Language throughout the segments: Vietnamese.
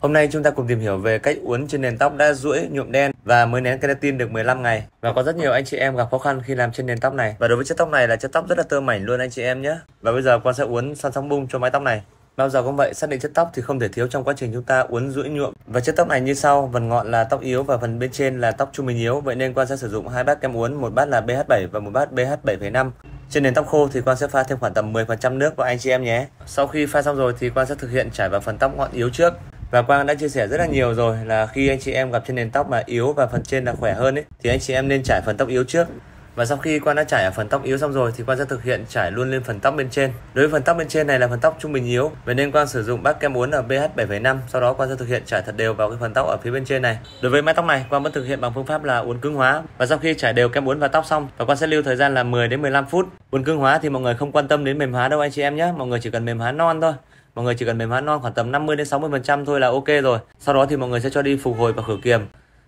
Hôm nay chúng ta cùng tìm hiểu về cách uốn trên nền tóc đã rũi nhuộm đen và mới nén keratin được 15 ngày. Và có rất nhiều anh chị em gặp khó khăn khi làm trên nền tóc này. Và đối với chất tóc này là chất tóc rất là tơ mảnh luôn anh chị em nhé. Và bây giờ con sẽ uốn săn sóng bung cho mái tóc này. Bao giờ cũng vậy, xác định chất tóc thì không thể thiếu trong quá trình chúng ta uốn rũi nhuộm. Và chất tóc này như sau, phần ngọn là tóc yếu và phần bên trên là tóc trung bình yếu. Vậy nên quan sẽ sử dụng hai bát kem uốn, một bát là BH7 và một bát bh 7 5 Trên nền tóc khô thì quan sẽ pha thêm khoảng tầm 10% nước vào anh chị em nhé. Sau khi pha xong rồi thì quan sẽ thực hiện trải vào phần tóc ngọn yếu trước và Quang đã chia sẻ rất là nhiều rồi là khi anh chị em gặp trên nền tóc mà yếu và phần trên là khỏe hơn ấy thì anh chị em nên trải phần tóc yếu trước và sau khi Quang đã trải ở phần tóc yếu xong rồi thì Quang sẽ thực hiện trải luôn lên phần tóc bên trên. Đối với phần tóc bên trên này là phần tóc trung bình yếu, vậy nên Quang sử dụng bát kem uốn ở pH 7,5, sau đó Quang sẽ thực hiện trải thật đều vào cái phần tóc ở phía bên trên này. Đối với mái tóc này, Quang vẫn thực hiện bằng phương pháp là uốn cứng hóa và sau khi trải đều kem uốn vào tóc xong, và Quang sẽ lưu thời gian là 10 đến 15 phút. Uốn cứng hóa thì mọi người không quan tâm đến mềm hóa đâu anh chị em nhé, mọi người chỉ cần mềm hóa non thôi mọi người chỉ cần mềm hóa non khoảng tầm 50 đến 60% thôi là ok rồi. Sau đó thì mọi người sẽ cho đi phục hồi và khử kiềm.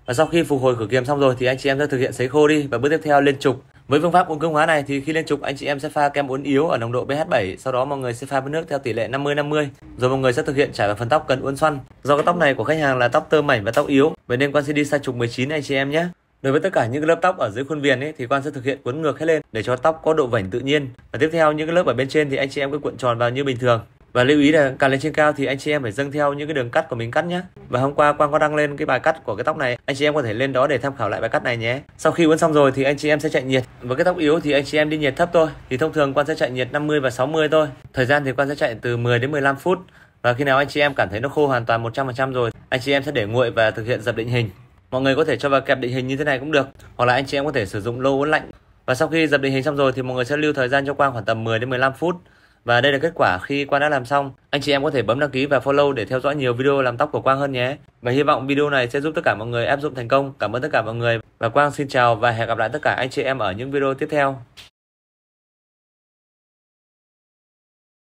Và sau khi phục hồi khử kiềm xong rồi thì anh chị em sẽ thực hiện sấy khô đi và bước tiếp theo lên trục. Với phương pháp uốn cương hóa này thì khi lên trục anh chị em sẽ pha kem uốn yếu ở nồng độ pH 7, sau đó mọi người sẽ pha với nước theo tỷ lệ 50 50. Rồi mọi người sẽ thực hiện trải vào phần tóc cần uốn xoăn. Do cái tóc này của khách hàng là tóc tơ mảnh và tóc yếu, vậy nên quan sẽ đi sai trục 19 anh chị em nhé. Đối với tất cả những lớp tóc ở dưới khuôn viền ấy thì quan sẽ thực hiện cuốn ngược hết lên để cho tóc có độ vảnh tự nhiên. Và tiếp theo những cái lớp ở bên trên thì anh chị em cứ cuộn tròn vào như bình thường. Và lưu ý là càng lên trên cao thì anh chị em phải dâng theo những cái đường cắt của mình cắt nhé. Và hôm qua Quang có đăng lên cái bài cắt của cái tóc này, anh chị em có thể lên đó để tham khảo lại bài cắt này nhé. Sau khi uốn xong rồi thì anh chị em sẽ chạy nhiệt. Với cái tóc yếu thì anh chị em đi nhiệt thấp thôi. Thì thông thường Quang sẽ chạy nhiệt 50 và 60 thôi. Thời gian thì Quang sẽ chạy từ 10 đến 15 phút. Và khi nào anh chị em cảm thấy nó khô hoàn toàn 100% rồi, anh chị em sẽ để nguội và thực hiện dập định hình. Mọi người có thể cho vào kẹp định hình như thế này cũng được, hoặc là anh chị em có thể sử dụng lô uốn lạnh. Và sau khi dập định hình xong rồi thì mọi người sẽ lưu thời gian cho Quang khoảng tầm 10 đến 15 phút. Và đây là kết quả khi Quang đã làm xong. Anh chị em có thể bấm đăng ký và follow để theo dõi nhiều video làm tóc của Quang hơn nhé. Và hy vọng video này sẽ giúp tất cả mọi người áp dụng thành công. Cảm ơn tất cả mọi người. Và Quang xin chào và hẹn gặp lại tất cả anh chị em ở những video tiếp theo.